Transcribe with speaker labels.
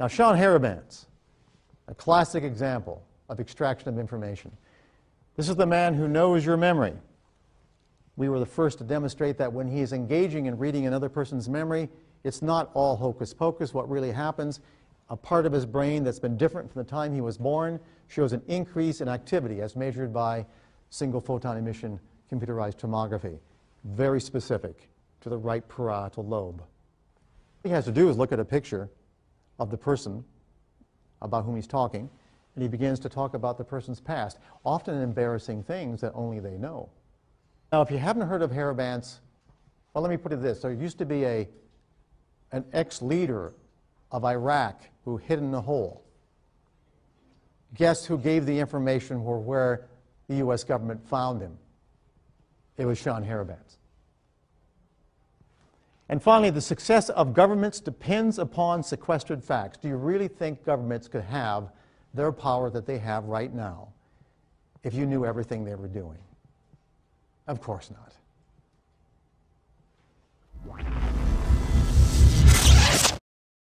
Speaker 1: Now, Sean Harabans, a classic example of extraction of information. This is the man who knows your memory. We were the first to demonstrate that when he is engaging in reading another person's memory, it's not all hocus pocus. What really happens, a part of his brain that's been different from the time he was born shows an increase in activity as measured by single photon emission computerized tomography, very specific to the right parietal lobe. What he has to do is look at a picture of the person about whom he's talking, and he begins to talk about the person's past, often embarrassing things that only they know. Now, if you haven't heard of Harabans, well, let me put it this. There used to be a, an ex-leader of Iraq who hid in a hole. Guess who gave the information where the U.S. government found him? It was Sean Harabans. And finally, the success of governments depends upon sequestered facts. Do you really think governments could have their power that they have right now if you knew everything they were doing? Of course not.